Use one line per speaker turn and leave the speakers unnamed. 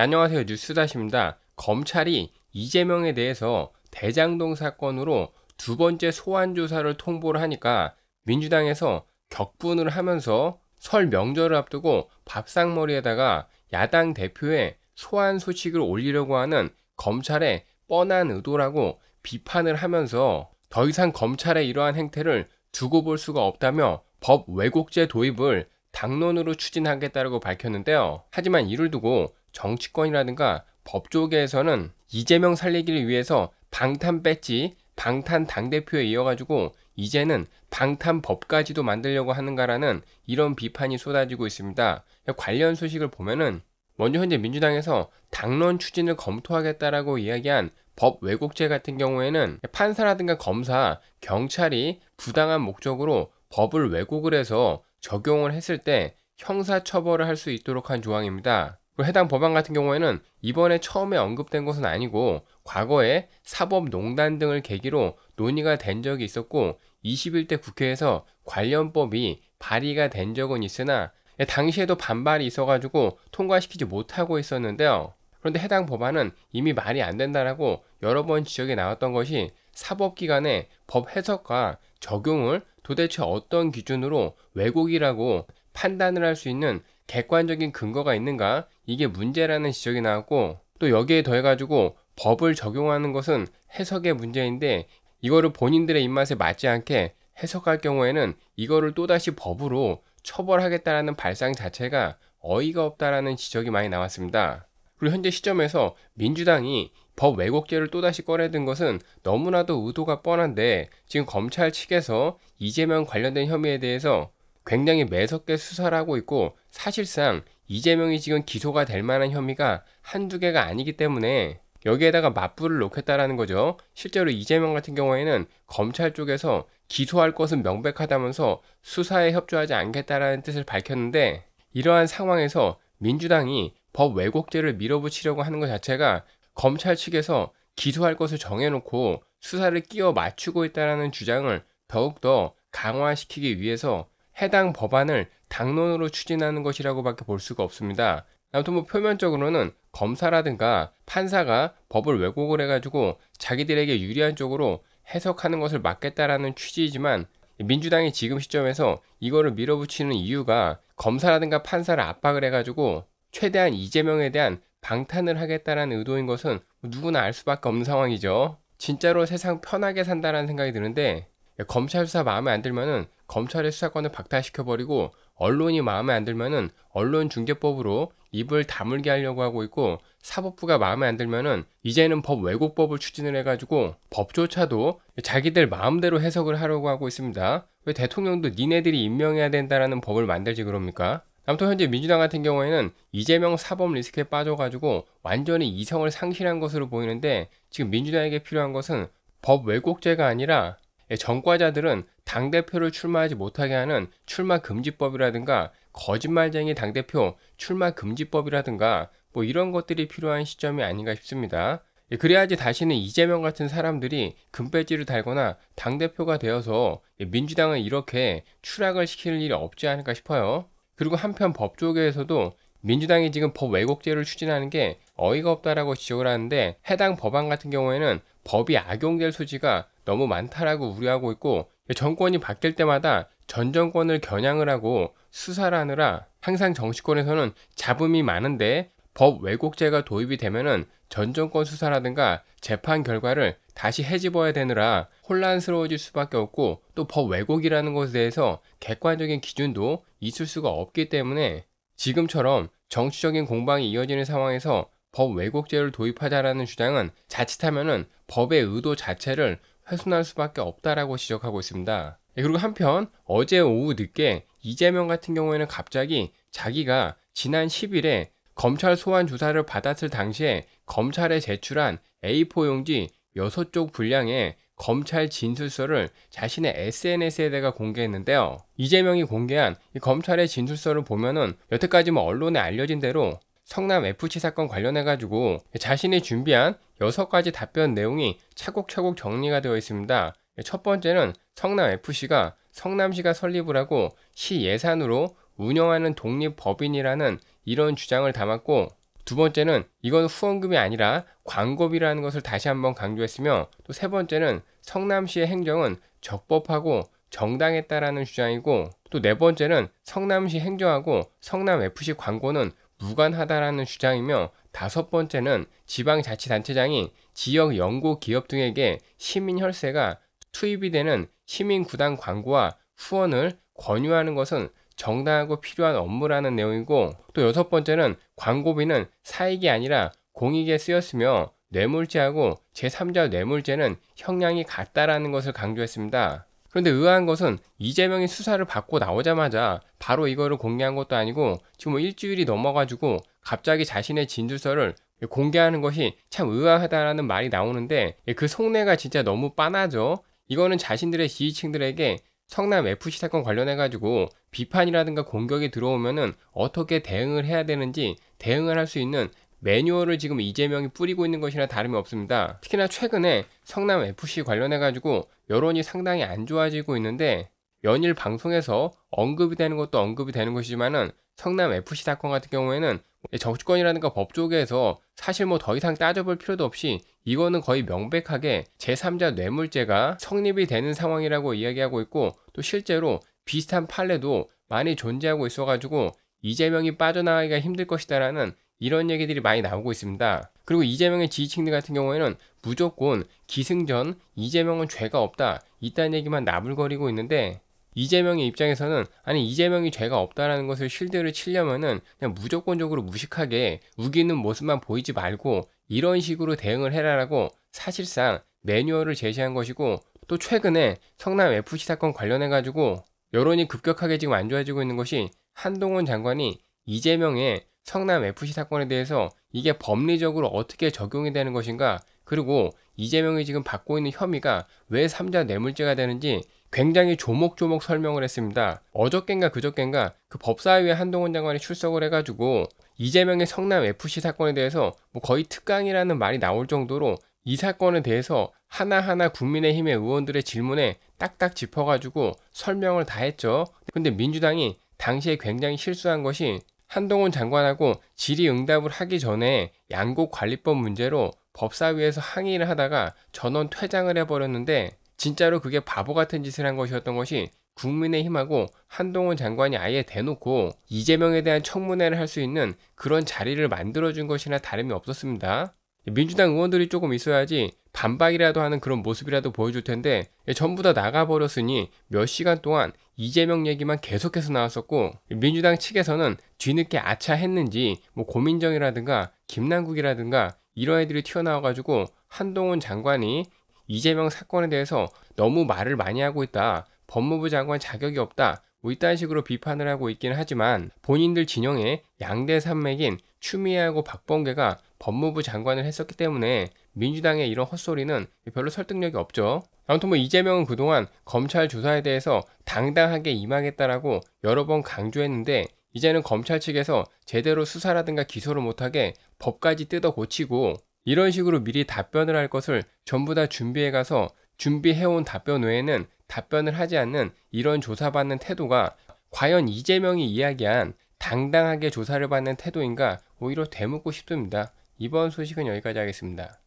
네, 안녕하세요. 뉴스다시입니다. 검찰이 이재명에 대해서 대장동 사건으로 두 번째 소환 조사를 통보를 하니까 민주당에서 격분을 하면서 설 명절을 앞두고 밥상머리에다가 야당 대표의 소환 소식을 올리려고 하는 검찰의 뻔한 의도라고 비판을 하면서 더 이상 검찰의 이러한 행태를 두고 볼 수가 없다며 법 왜곡제 도입을 당론으로 추진하겠다고 밝혔는데요. 하지만 이를 두고 정치권이라든가 법조계에서는 이재명 살리기를 위해서 방탄 배지, 방탄 당대표에 이어가지고 이제는 방탄법까지도 만들려고 하는가라는 이런 비판이 쏟아지고 있습니다. 관련 소식을 보면은 먼저 현재 민주당에서 당론 추진을 검토하겠다라고 이야기한 법 왜곡죄 같은 경우에는 판사라든가 검사, 경찰이 부당한 목적으로 법을 왜곡을 해서 적용을 했을 때 형사처벌을 할 수 있도록 한 조항입니다. 그 해당 법안 같은 경우에는 이번에 처음에 언급된 것은 아니고 과거에 사법농단 등을 계기로 논의가 된 적이 있었고 21대 국회에서 관련법이 발의가 된 적은 있으나 예, 당시에도 반발이 있어가지고 통과시키지 못하고 있었는데요. 그런데 해당 법안은 이미 말이 안 된다라고 여러 번 지적이 나왔던 것이 사법기관의 법 해석과 적용을 도대체 어떤 기준으로 왜곡이라고 판단을 할 수 있는 객관적인 근거가 있는가 이게 문제라는 지적이 나왔고 또 여기에 더해가지고 법을 적용하는 것은 해석의 문제인데 이거를 본인들의 입맛에 맞지 않게 해석할 경우에는 이거를 또다시 법으로 처벌하겠다라는 발상 자체가 어이가 없다라는 지적이 많이 나왔습니다. 그리고 현재 시점에서 민주당이 법 왜곡죄를 또다시 꺼내든 것은 너무나도 의도가 뻔한데 지금 검찰 측에서 이재명 관련된 혐의에 대해서 굉장히 매섭게 수사를 하고 있고 사실상 이재명이 지금 기소가 될 만한 혐의가 한두 개가 아니기 때문에 여기에다가 맞불을 놓겠다라는 거죠. 실제로 이재명 같은 경우에는 검찰 쪽에서 기소할 것은 명백하다면서 수사에 협조하지 않겠다라는 뜻을 밝혔는데 이러한 상황에서 민주당이 법 왜곡죄를 밀어붙이려고 하는 것 자체가 검찰 측에서 기소할 것을 정해놓고 수사를 끼워 맞추고 있다라는 주장을 더욱더 강화시키기 위해서 해당 법안을 당론으로 추진하는 것이라고밖에 볼 수가 없습니다. 아무튼 뭐 표면적으로는 검사라든가 판사가 법을 왜곡을 해가지고 자기들에게 유리한 쪽으로 해석하는 것을 막겠다라는 취지이지만 민주당이 지금 시점에서 이거를 밀어붙이는 이유가 검사라든가 판사를 압박을 해가지고 최대한 이재명에 대한 방탄을 하겠다라는 의도인 것은 누구나 알 수밖에 없는 상황이죠. 진짜로 세상 편하게 산다라는 생각이 드는데 검찰 수사 마음에 안 들면은 검찰의 수사권을 박탈시켜버리고 언론이 마음에 안 들면은 언론중재법으로 입을 다물게 하려고 하고 있고 사법부가 마음에 안 들면은 이제는 법 왜곡법을 추진을 해가지고 법조차도 자기들 마음대로 해석을 하려고 하고 있습니다. 왜 대통령도 니네들이 임명해야 된다라는 법을 만들지 그럽니까? 아무튼 현재 민주당 같은 경우에는 이재명 사법 리스크에 빠져가지고 완전히 이성을 상실한 것으로 보이는데 지금 민주당에게 필요한 것은 법 왜곡죄가 아니라 정과자들은 예, 당대표를 출마하지 못하게 하는 출마금지법이라든가 거짓말쟁이 당대표 출마금지법이라든가 뭐 이런 것들이 필요한 시점이 아닌가 싶습니다. 예, 그래야지 다시는 이재명 같은 사람들이 금배지를 달거나 당대표가 되어서 예, 민주당을 이렇게 추락을 시킬 일이 없지 않을까 싶어요. 그리고 한편 법조계에서도 민주당이 지금 법 왜곡제를 추진하는 게 어이가 없다라고 지적을 하는데 해당 법안 같은 경우에는 법이 악용될 소지가 너무 많다라고 우려하고 있고 정권이 바뀔 때마다 전 정권을 겨냥을 하고 수사를 하느라 항상 정치권에서는 잡음이 많은데 법 왜곡죄가 도입이 되면은 전 정권 수사라든가 재판 결과를 다시 해집어야 되느라 혼란스러워질 수밖에 없고 또 법 왜곡이라는 것에 대해서 객관적인 기준도 있을 수가 없기 때문에 지금처럼 정치적인 공방이 이어지는 상황에서 법 왜곡죄를 도입하자라는 주장은 자칫하면은 법의 의도 자체를 훼손할 수밖에 없다라고 지적하고 있습니다. 예, 그리고 한편 어제 오후 늦게 이재명 같은 경우에는 갑자기 자기가 지난 10일에 검찰 소환 조사를 받았을 당시에 검찰에 제출한 A4 용지 6쪽 분량의 검찰 진술서를 자신의 SNS에다가 공개했는데요. 이재명이 공개한 검찰의 진술서를 보면은 여태까지 뭐 언론에 알려진 대로 성남 FC 사건 관련해 가지고 자신이 준비한 6가지 답변 내용이 차곡차곡 정리가 되어 있습니다. 첫 번째는 성남 FC가 성남시가 설립을 하고 시 예산으로 운영하는 독립법인이라는 이런 주장을 담았고 두 번째는 이건 후원금이 아니라 광고비라는 것을 다시 한번 강조했으며 또 세 번째는 성남시의 행정은 적법하고 정당했다라는 주장이고 또 네 번째는 성남시 행정하고 성남 FC 광고는 무관하다라는 주장이며 다섯 번째는 지방자치단체장이 지역 연구 기업 등에게 시민 혈세가 투입이 되는 시민 구단 광고와 후원을 권유하는 것은 정당하고 필요한 업무라는 내용이고 또 여섯 번째는 광고비는 사익이 아니라 공익에 쓰였으며 뇌물죄하고 제3자 뇌물죄는 형량이 같다라는 것을 강조했습니다. 그런데 의아한 것은 이재명이 수사를 받고 나오자마자 바로 이거를 공개한 것도 아니고 지금 뭐 일주일이 넘어가지고 갑자기 자신의 진술서를 공개하는 것이 참 의아하다라는 말이 나오는데 예, 그 속내가 진짜 너무 빤하죠. 이거는 자신들의 지지층들에게 성남 FC 사건 관련해가지고 비판이라든가 공격이 들어오면은 어떻게 대응을 해야 되는지 대응을 할 수 있는 매뉴얼을 지금 이재명이 뿌리고 있는 것이나 다름이 없습니다. 특히나 최근에 성남 FC 관련해 가지고 여론이 상당히 안 좋아지고 있는데 연일 방송에서 언급이 되는 것도 언급이 되는 것이지만은 성남 FC 사건 같은 경우에는 뭐 정치권이라든가 법조계에서 사실 뭐 더 이상 따져볼 필요도 없이 이거는 거의 명백하게 제3자 뇌물죄가 성립이 되는 상황이라고 이야기하고 있고 또 실제로 비슷한 판례도 많이 존재하고 있어가지고 이재명이 빠져나가기가 힘들 것이다라는 이런 얘기들이 많이 나오고 있습니다. 그리고 이재명의 지지층들 같은 경우에는 무조건 기승전 이재명은 죄가 없다 이딴 얘기만 나불거리고 있는데 이재명의 입장에서는 아니 이재명이 죄가 없다라는 것을 실드를 치려면은 그냥 무조건적으로 무식하게 우기는 모습만 보이지 말고 이런 식으로 대응을 해라라고 사실상 매뉴얼을 제시한 것이고 또 최근에 성남 FC 사건 관련해 가지고 여론이 급격하게 지금 안 좋아지고 있는 것이 한동훈 장관이 이재명의 성남 FC 사건에 대해서 이게 법리적으로 어떻게 적용이 되는 것인가 그리고 이재명이 지금 받고 있는 혐의가 왜 3자 뇌물죄가 되는지 굉장히 조목조목 설명을 했습니다. 어저껜가 그저껜가 그 법사위에 한동훈 장관이 출석을 해가지고 이재명의 성남 FC 사건에 대해서 뭐 거의 특강이라는 말이 나올 정도로 이 사건에 대해서 하나하나 국민의힘의 의원들의 질문에 딱딱 짚어가지고 설명을 다 했죠. 근데 민주당이 당시에 굉장히 실수한 것이 한동훈 장관하고 질의응답을 하기 전에 양곡관리법 문제로 법사위에서 항의를 하다가 전원 퇴장을 해버렸는데 진짜로 그게 바보 같은 짓을 한 것이었던 것이 국민의힘하고 한동훈 장관이 아예 대놓고 이재명에 대한 청문회를 할 수 있는 그런 자리를 만들어준 것이나 다름이 없었습니다. 민주당 의원들이 조금 있어야지 반박이라도 하는 그런 모습이라도 보여줄 텐데 전부 다 나가버렸으니 몇 시간 동안 이재명 얘기만 계속해서 나왔었고 민주당 측에서는 뒤늦게 아차했는지 뭐 고민정이라든가 김남국이라든가 이런 애들이 튀어나와가지고 한동훈 장관이 이재명 사건에 대해서 너무 말을 많이 하고 있다. 법무부 장관 자격이 없다. 뭐 이딴 식으로 비판을 하고 있긴 하지만 본인들 진영의 양대 산맥인 추미애하고 박범계가 법무부 장관을 했었기 때문에 민주당의 이런 헛소리는 별로 설득력이 없죠. 아무튼 뭐 이재명은 그동안 검찰 조사에 대해서 당당하게 임하겠다라고 여러 번 강조했는데 이제는 검찰 측에서 제대로 수사라든가 기소를 못하게 법까지 뜯어 고치고 이런 식으로 미리 답변을 할 것을 전부 다 준비해 가서 준비해온 답변 외에는 답변을 하지 않는 이런 조사받는 태도가 과연 이재명이 이야기한 당당하게 조사를 받는 태도인가 오히려 되묻고 싶습니다. 이번 소식은 여기까지 하겠습니다.